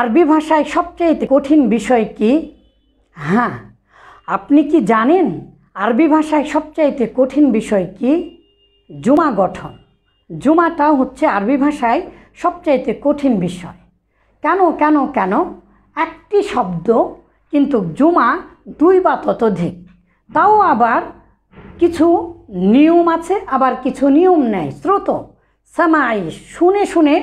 আরবি ভাষায় সবচেয়ে কঠিন বিষয় কি হ্যাঁ আপনি কি জানেন আরবি ভাষায় সবচাইতে কঠিন বিষয় কি জুমা গঠন জুমাটা হচ্ছে আরবি ভাষায় সবচাইতে কঠিন বিষয় কেন কেন কেন একটি শব্দ কিন্তু জুমা দুই বা ততোধিক তাও আবার কিছু নিয়ম আছে আবার কিছু নিয়ম নেয় স্রোত সামাই শুনে শুনে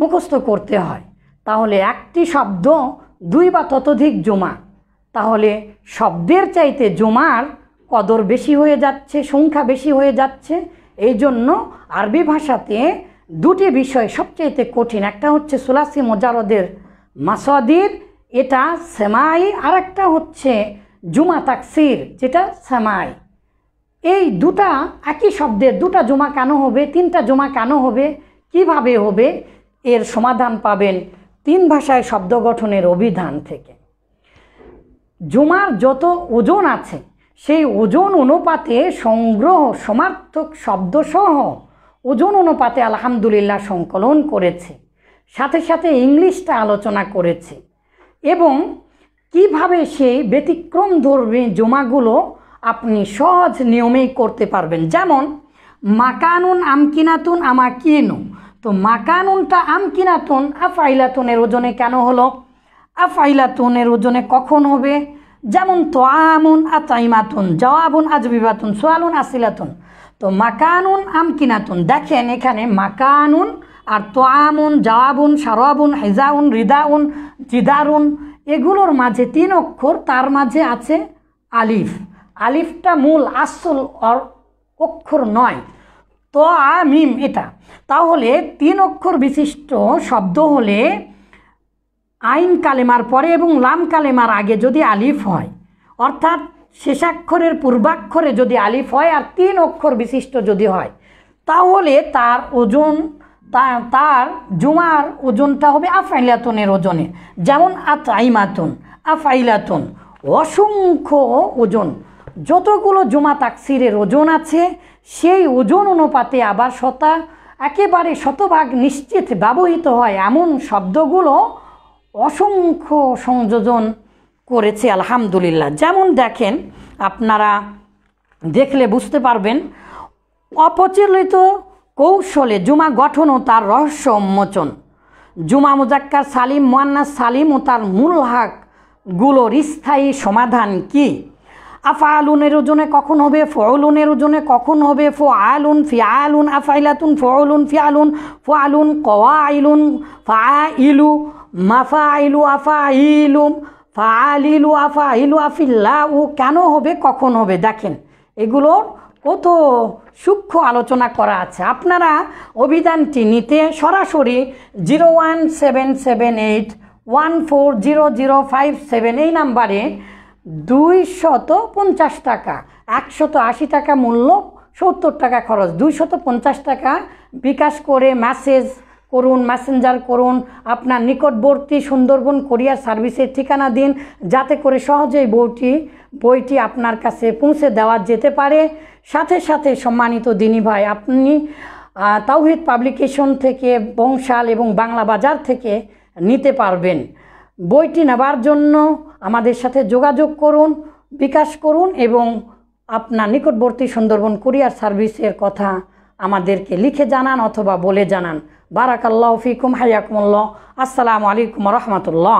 মুখস্থ করতে হয় তাহলে একটি শব্দ দুই বা ততোধিক জমা তাহলে শব্দের চাইতে জমার কদর বেশি হয়ে যাচ্ছে সংখ্যা বেশি হয়ে যাচ্ছে এই জন্য আরবি ভাষাতে দুটি বিষয় সবচাইতে কঠিন একটা হচ্ছে সুলাসি মোজারদের মাসাদির এটা সেমাই আর একটা হচ্ছে জুমা তাকসির যেটা সেমাই এই দুটা একই শব্দের দুটা জমা কেন হবে তিনটা জমা কেন হবে কিভাবে হবে এর সমাধান পাবেন তিন ভাষায় শব্দ গঠনের অভিধান থেকে জুমার যত ওজন আছে সেই ওজন অনুপাতে সংগ্রহ সমার্থক শব্দসহ ওজন অনুপাতে আলহামদুলিল্লাহ সংকলন করেছে সাথে সাথে ইংলিশটা আলোচনা করেছে এবং কিভাবে সেই ব্যতিক্রম ধর্মে জমাগুলো আপনি সহজ নিয়মেই করতে পারবেন যেমন মাকানুন আমকিনাতুন আমাকিনু তো মাকানুনটা আমকিনাতুন আফাইলাতুনের ওজনে কেন হলো আফাইলাতুনের ওজনে কখন হবে যেমন তো আমুন আতাইমাতুন জওয়াবুন আজবিবাতুন সোয়ালুন আসিলাতুন তো মাকানুন আমকিনাতুন দেখেন এখানে মাকানুন আর তো আমুন জওয়াবুন সারাবুন হেজাউন রিদাউন জিদারুন এগুলোর মাঝে তিন অক্ষর তার মাঝে আছে আলিফ আলিফটা মূল আসল অক্ষর নয় তো আ মিম এটা তাহলে তিন অক্ষর বিশিষ্ট শব্দ হলে আইন কালেমার পরে এবং লাম কালেমার আগে যদি আলিফ হয় অর্থাৎ শেষাক্ষরের পূর্বাক্ষরে যদি আলিফ হয় আর তিন অক্ষর বিশিষ্ট যদি হয় তাহলে তার ওজন তার জুমার ওজনটা হবে আফাইলাতনের ওজনে যেমন আতাইমাতন আফাইলাতন অসংখ্য ওজন যতগুলো জুমা তাকসিরের ওজন আছে সেই ওজন অনুপাতে আবার শতা একেবারে শতভাগ নিশ্চিত ব্যবহৃত হয় এমন শব্দগুলো অসংখ্য সংযোজন করেছে আলহামদুলিল্লাহ যেমন দেখেন আপনারা দেখলে বুঝতে পারবেন অপ্রচলিত কৌশলে জুমা গঠন ও তার রহস্য উন্মোচন জুমা মুজাক্কার সালিম মোয়ান্না সালিম ও তার মূল হাকগুলোর স্থায়ী সমাধান কী আলুনের ওজনে কখন হবে ফলুনের ওজনে কখন হবে ফো আলুন ফিয়ালুন আফাইলাতুন ফলুন ফিয়ালুন ফআলুন কওয়াইলুন ফাইলু মাফাইলু আফাইলু ফাআলিলু আফাইলু আফিল্লাউ কেন হবে কখন হবে দেখেন এগুলোর কত সূক্ষ্ম আলোচনা করা আছে আপনারা অভিধানটি নিতে সরাসরি zero one seven seven eight one four zero zero five seven এই নাম্বারে দুইশত পঞ্চাশ টাকা একশত আশি টাকা মূল্য সত্তর টাকা খরচ দুইশত পঞ্চাশ টাকা বিকাশ করে মেসেজ করুন মেসেঞ্জার করুন আপনার নিকটবর্তী সুন্দরবন কোরিয়ার সার্ভিসের ঠিকানা দিন যাতে করে সহজেই বইটি বইটি আপনার কাছে পৌঁছে দেওয়া যেতে পারে সাথে সাথে সম্মানিত দিনী ভাই আপনি তাওহিদ পাবলিকেশন থেকে বংশাল এবং বাংলা বাজার থেকে নিতে পারবেন বইটি নেবার জন্য আমাদের সাথে যোগাযোগ করুন বিকাশ করুন এবং আপনার নিকটবর্তী সুন্দরবন কুরিয়ার সার্ভিসের কথা আমাদেরকে লিখে জানান অথবা বলে জানান বারাকাল্লাহ ফিকুম হাইয়াকুমুল্লাহ আসসালামু আলাইকুম রহমতুল্লাহ